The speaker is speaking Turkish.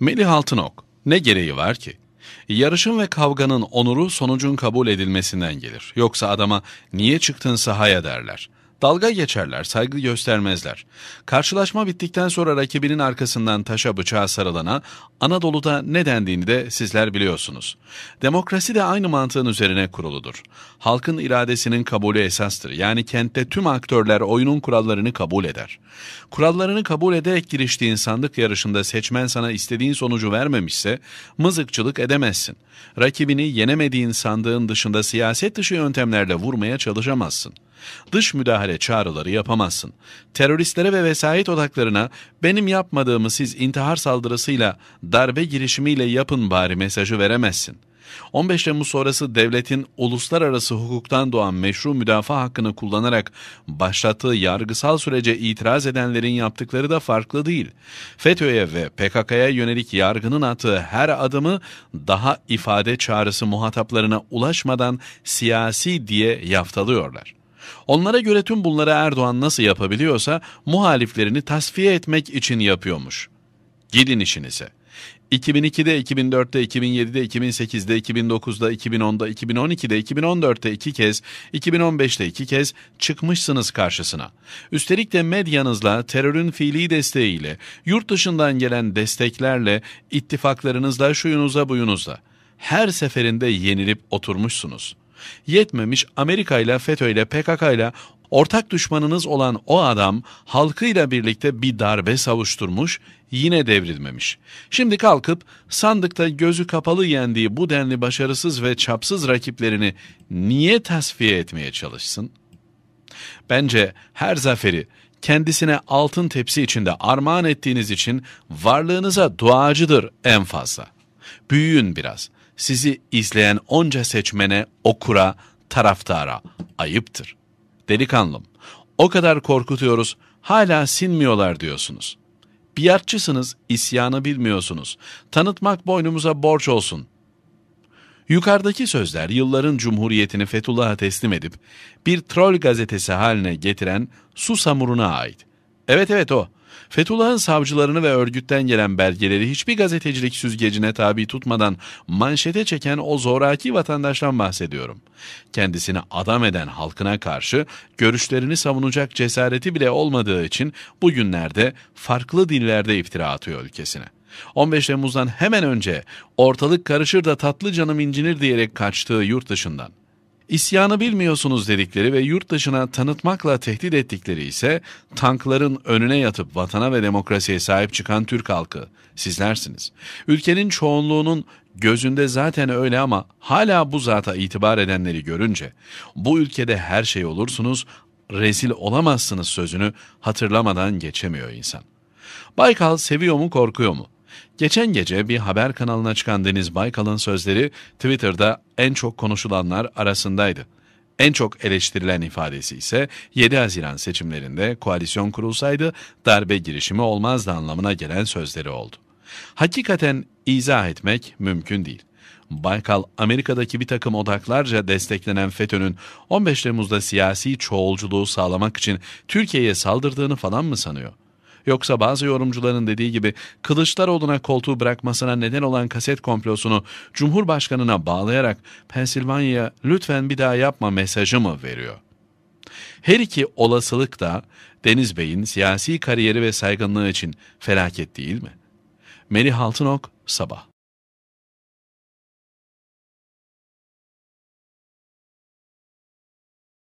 Melih Altınok, ne gereği var ki? Yarışın ve kavganın onuru sonucun kabul edilmesinden gelir. Yoksa adama niye çıktın sahaya derler. Dalga geçerler, saygı göstermezler. Karşılaşma bittikten sonra rakibinin arkasından taşa bıçağa sarılana Anadolu'da ne dendiğini de sizler biliyorsunuz. Demokrasi de aynı mantığın üzerine kuruludur. Halkın iradesinin kabulü esastır. Yani kentte tüm aktörler oyunun kurallarını kabul eder. Kurallarını kabul ederek giriştiğin sandık yarışında seçmen sana istediğin sonucu vermemişse mızıkçılık edemezsin. Rakibini yenemediğin sandığın dışında siyaset dışı yöntemlerle vurmaya çalışamazsın. Dış müdahale çağrıları yapamazsın. Teröristlere ve vesayet odaklarına benim yapmadığımı siz intihar saldırısıyla, darbe girişimiyle yapın bari mesajı veremezsin. 15 Temmuz sonrası devletin uluslararası hukuktan doğan meşru müdafaa hakkını kullanarak başlattığı yargısal sürece itiraz edenlerin yaptıkları da farklı değil. FETÖ'ye ve PKK'ya yönelik yargının attığı her adımı daha ifade çağrısı muhataplarına ulaşmadan siyasi diye yaftalıyorlar. Onlara göre tüm bunları Erdoğan nasıl yapabiliyorsa muhaliflerini tasfiye etmek için yapıyormuş. Gidin işinize. 2002'de, 2004'te, 2007'de, 2008'de, 2009'da, 2010'da, 2012'de, 2014'te iki kez, 2015'te iki kez çıkmışsınız karşısına. Üstelik de medyanızla, terörün fiili desteğiyle, yurt dışından gelen desteklerle, ittifaklarınızla, şuyunuza buyunuzla. Her seferinde yenilip oturmuşsunuz.'' Yetmemiş Amerika ile FETÖ ile PKK ile ortak düşmanınız olan o adam halkıyla birlikte bir darbe savuşturmuş, yine devrilmemiş. Şimdi kalkıp sandıkta gözü kapalı yendiği bu denli başarısız ve çapsız rakiplerini niye tasfiye etmeye çalışsın? Bence her zaferi kendisine altın tepsi içinde armağan ettiğiniz için varlığınıza duacıdır en fazla. Büyüyün biraz sizi izleyen onca seçmene, okura, taraftara ayıptır. Delikanlım, o kadar korkutuyoruz, hala sinmiyorlar diyorsunuz. Biatçısınız, isyanı bilmiyorsunuz. Tanıtmak boynumuza borç olsun. Yukarıdaki sözler yılların cumhuriyetini Fethullah'a teslim edip bir troll gazetesi haline getiren Su Samuru'na ait. Evet evet o. Fethullah'ın savcılarını ve örgütten gelen belgeleri hiçbir gazetecilik süzgecine tabi tutmadan manşete çeken o zoraki vatandaştan bahsediyorum. Kendisini adam eden halkına karşı görüşlerini savunacak cesareti bile olmadığı için bugünlerde farklı dillerde iftira atıyor ülkesine. 15 Temmuz'dan hemen önce ortalık karışır da tatlı canım incinir diyerek kaçtığı yurt dışından İsyanı bilmiyorsunuz dedikleri ve yurt dışına tanıtmakla tehdit ettikleri ise tankların önüne yatıp vatana ve demokrasiye sahip çıkan Türk halkı. Sizlersiniz. Ülkenin çoğunluğunun gözünde zaten öyle ama hala bu zata itibar edenleri görünce bu ülkede her şey olursunuz, rezil olamazsınız sözünü hatırlamadan geçemiyor insan. Baykal seviyor mu korkuyor mu? Geçen gece bir haber kanalına çıkan Deniz Baykal'ın sözleri Twitter'da en çok konuşulanlar arasındaydı. En çok eleştirilen ifadesi ise 7 Haziran seçimlerinde koalisyon kurulsaydı darbe girişimi olmazdı anlamına gelen sözleri oldu. Hakikaten izah etmek mümkün değil. Baykal, Amerika'daki bir takım odaklarca desteklenen FETÖ'nün 15 Temmuz'da siyasi çoğulculuğu sağlamak için Türkiye'ye saldırdığını falan mı sanıyor? Yoksa bazı yorumcuların dediği gibi Kılıçdaroğlu'na koltuğu bırakmasına neden olan kaset komplosunu Cumhurbaşkanı'na bağlayarak Pensilvanya'ya lütfen bir daha yapma mesajı mı veriyor? Her iki olasılık da Deniz Bey'in siyasi kariyeri ve saygınlığı için felaket değil mi? Melih Altınok, Sabah